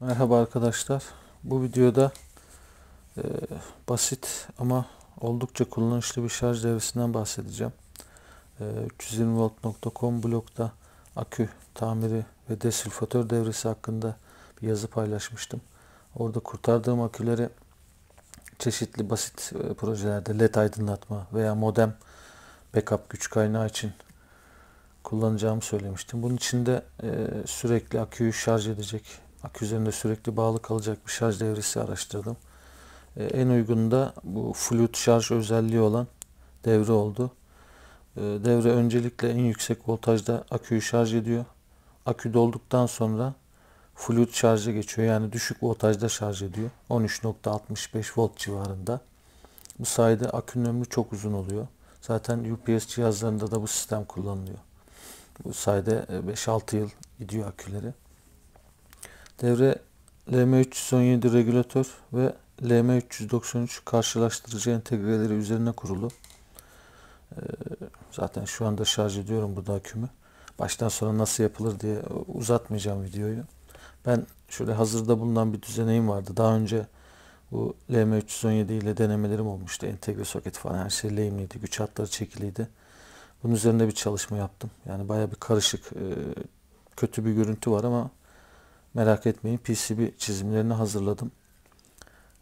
Merhaba arkadaşlar. Bu videoda e, basit ama oldukça kullanışlı bir şarj devresinden bahsedeceğim. E, 320volt.com blokta akü tamiri ve desülfatör devresi hakkında bir yazı paylaşmıştım. Orada kurtardığım aküleri çeşitli basit e, projelerde led aydınlatma veya modem backup güç kaynağı için kullanacağımı söylemiştim. Bunun içinde e, sürekli aküyü şarj edecek Akü üzerinde sürekli bağlı kalacak bir şarj devresi araştırdım. E, en uygun da bu flüt şarj özelliği olan devre oldu. E, devre öncelikle en yüksek voltajda aküyü şarj ediyor. Akü dolduktan sonra flüt şarja geçiyor. Yani düşük voltajda şarj ediyor. 13.65 volt civarında. Bu sayede akünün ömrü çok uzun oluyor. Zaten UPS cihazlarında da bu sistem kullanılıyor. Bu sayede 5-6 e, yıl gidiyor aküleri. Devre LM317 regülatör ve LM393 karşılaştırıcı entegreleri üzerine kurulu. Ee, zaten şu anda şarj ediyorum burada akümü. Baştan sonra nasıl yapılır diye uzatmayacağım videoyu. Ben şöyle hazırda bulunan bir düzeneyim vardı. Daha önce bu LM317 ile denemelerim olmuştu. Entegre soket falan her şey lehimliydi. Güç hatları çekiliydi. Bunun üzerinde bir çalışma yaptım. Yani baya bir karışık, e, kötü bir görüntü var ama Merak etmeyin PCB çizimlerini hazırladım.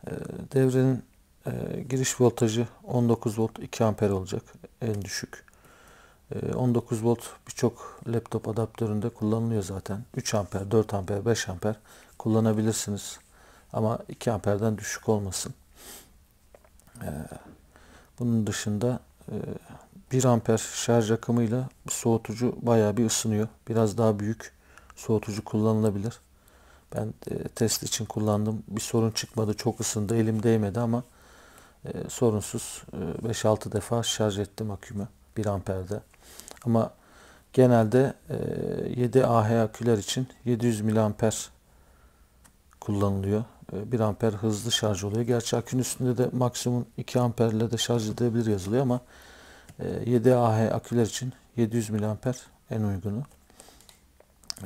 Ee, devrenin e, giriş voltajı 19 volt 2 amper olacak en düşük. 19 ee, volt birçok laptop adaptöründe kullanılıyor zaten. 3 amper, 4 amper, 5 amper kullanabilirsiniz. Ama 2 amperden düşük olmasın. Ee, bunun dışında 1 e, amper şarj akımıyla soğutucu bayağı bir ısınıyor. Biraz daha büyük soğutucu kullanılabilir. Ben e, test için kullandım. Bir sorun çıkmadı. Çok ısındı. Elim değmedi ama e, sorunsuz 5-6 e, defa şarj ettim akümü 1 amperde. Ama genelde 7 AH aküler için 700 miliamper kullanılıyor. 1 amper hızlı şarj oluyor. Gerçi akünün üstünde de maksimum 2 amperle de şarj edilebilir yazılıyor ama 7 AH aküler için 700 miliamper en uygunu.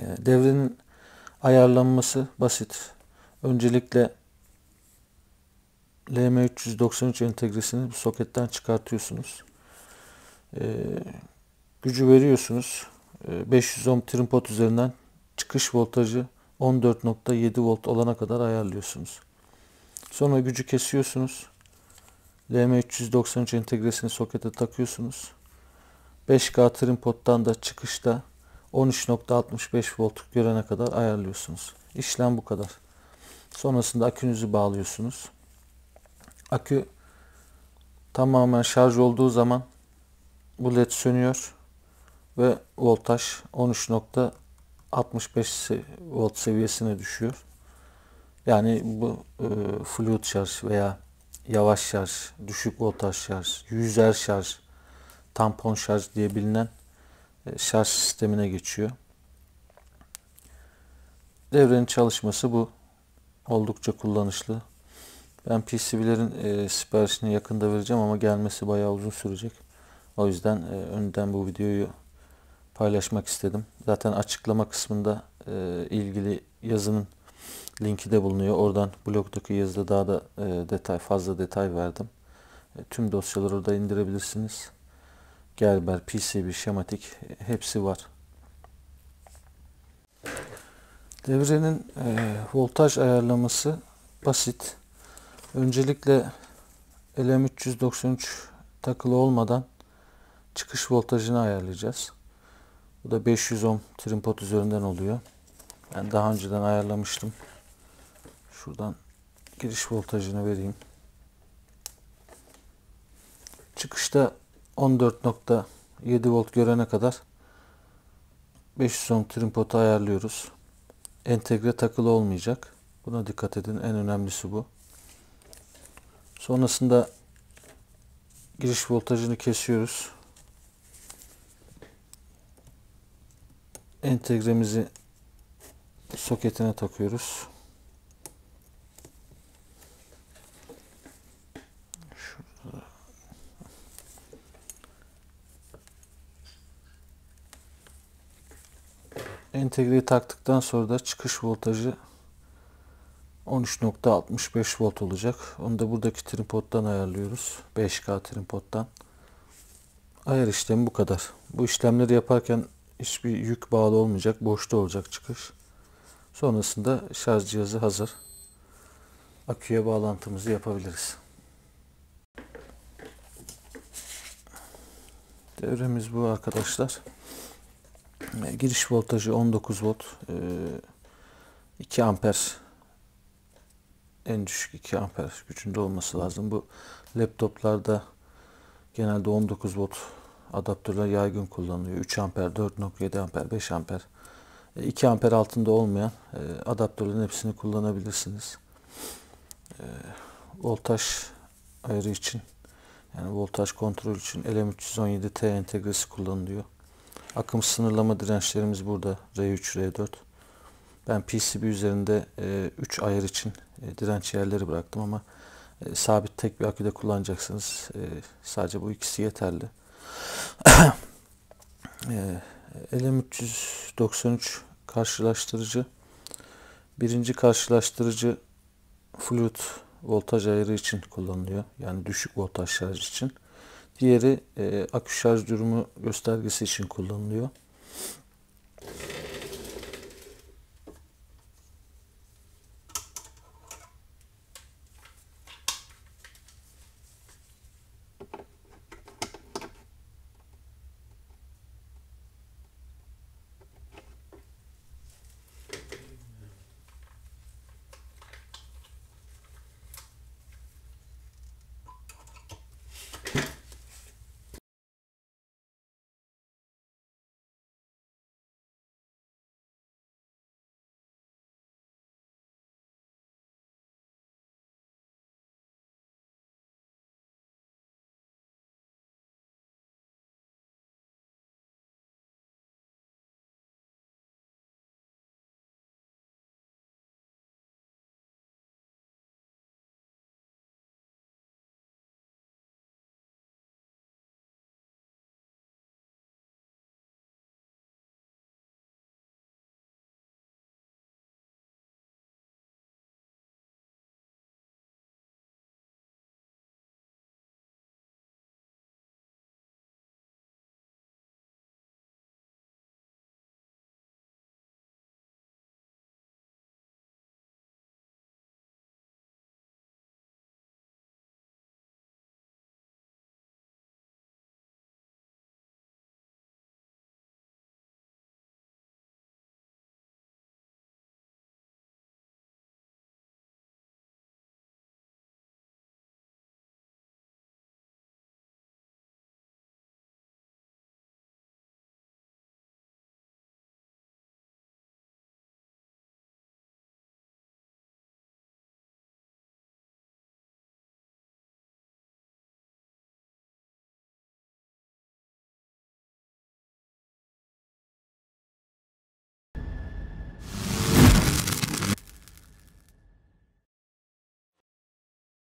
Devrenin Ayarlanması basit. Öncelikle LM393 entegresini soketten çıkartıyorsunuz. Ee, gücü veriyorsunuz. Ee, 500 ohm trim pot üzerinden çıkış voltajı 14.7 volt olana kadar ayarlıyorsunuz. Sonra gücü kesiyorsunuz. LM393 entegresini sokete takıyorsunuz. 5K pottan da çıkışta 13.65 voltluk görene kadar ayarlıyorsunuz. İşlem bu kadar. Sonrasında akünüzü bağlıyorsunuz. Akü tamamen şarj olduğu zaman bu led sönüyor ve voltaj 13.65 volt seviyesine düşüyor. Yani bu e, fluid şarj veya yavaş şarj, düşük voltaj şarj, yüzer şarj, tampon şarj diye bilinen e, şarj sistemine geçiyor. Devrenin çalışması bu. Oldukça kullanışlı. Ben PCB'lerin e, siparişini yakında vereceğim ama gelmesi bayağı uzun sürecek. O yüzden e, önden bu videoyu paylaşmak istedim. Zaten açıklama kısmında e, ilgili yazının linki de bulunuyor. Oradan blogdaki yazıda daha da e, detay fazla detay verdim. E, tüm dosyaları orada indirebilirsiniz. Gerber, PCB, şematik hepsi var. Devrenin e, voltaj ayarlaması basit. Öncelikle LM393 takılı olmadan çıkış voltajını ayarlayacağız. Bu da 500 ohm trim pot üzerinden oluyor. Ben daha önceden ayarlamıştım. Şuradan giriş voltajını vereyim. Çıkışta 14.7 volt görene kadar 500 ohm trim potu ayarlıyoruz. Entegre takılı olmayacak. Buna dikkat edin. En önemlisi bu. Sonrasında giriş voltajını kesiyoruz. Entegremizi soketine takıyoruz. entegreyi taktıktan sonra da çıkış voltajı 13.65 volt olacak. Onu da buradaki trimpottan ayarlıyoruz. 5K trimpottan. Ayar işlemi bu kadar. Bu işlemleri yaparken hiçbir yük bağlı olmayacak. Boşta olacak çıkış. Sonrasında şarj cihazı hazır. Aküye bağlantımızı yapabiliriz. Devremiz bu arkadaşlar. Ee, giriş voltajı 19 volt. 2 ee, amper en düşük 2 amper gücünde olması lazım. Bu laptoplarda genelde 19 volt adaptörler yaygın kullanılıyor. 3 amper, 4.7 amper, 5 amper. 2 ee, amper altında olmayan e, adaptörlerin hepsini kullanabilirsiniz. Voltaj ayarı için yani voltaj kontrol için LM317T entegresi kullanılıyor. Akım sınırlama dirençlerimiz burada R3, R4. Ben PCB üzerinde 3 e, ayar için e, direnç yerleri bıraktım ama e, sabit tek bir aküde kullanacaksınız. E, sadece bu ikisi yeterli. e, LM393 karşılaştırıcı. Birinci karşılaştırıcı flüt voltaj ayarı için kullanılıyor. Yani düşük voltaj şarj için. Diğeri e, akü şarj durumu göstergesi için kullanılıyor.